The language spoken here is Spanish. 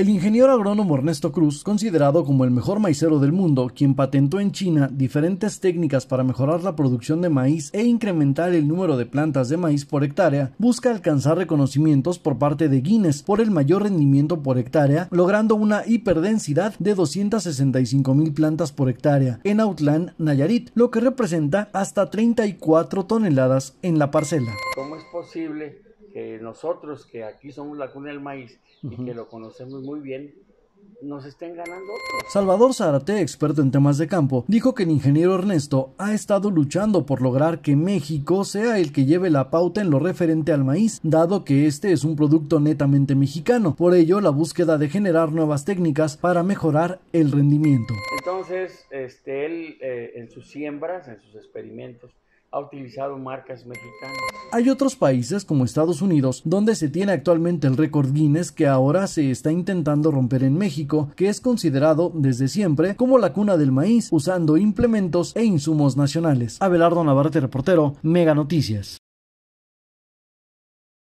El ingeniero agrónomo Ernesto Cruz, considerado como el mejor maicero del mundo, quien patentó en China diferentes técnicas para mejorar la producción de maíz e incrementar el número de plantas de maíz por hectárea, busca alcanzar reconocimientos por parte de Guinness por el mayor rendimiento por hectárea, logrando una hiperdensidad de 265 mil plantas por hectárea en Outland, Nayarit, lo que representa hasta 34 toneladas en la parcela. ¿Cómo es posible? que nosotros, que aquí somos la cuna del maíz y que lo conocemos muy bien, nos estén ganando otros. Salvador Zarate, experto en temas de campo, dijo que el ingeniero Ernesto ha estado luchando por lograr que México sea el que lleve la pauta en lo referente al maíz, dado que este es un producto netamente mexicano. Por ello, la búsqueda de generar nuevas técnicas para mejorar el rendimiento. Entonces, este, él eh, en sus siembras, en sus experimentos, ha utilizado marcas mexicanas. Hay otros países como Estados Unidos donde se tiene actualmente el récord Guinness que ahora se está intentando romper en México, que es considerado desde siempre como la cuna del maíz usando implementos e insumos nacionales. Abelardo Navarrete, reportero, Mega Noticias.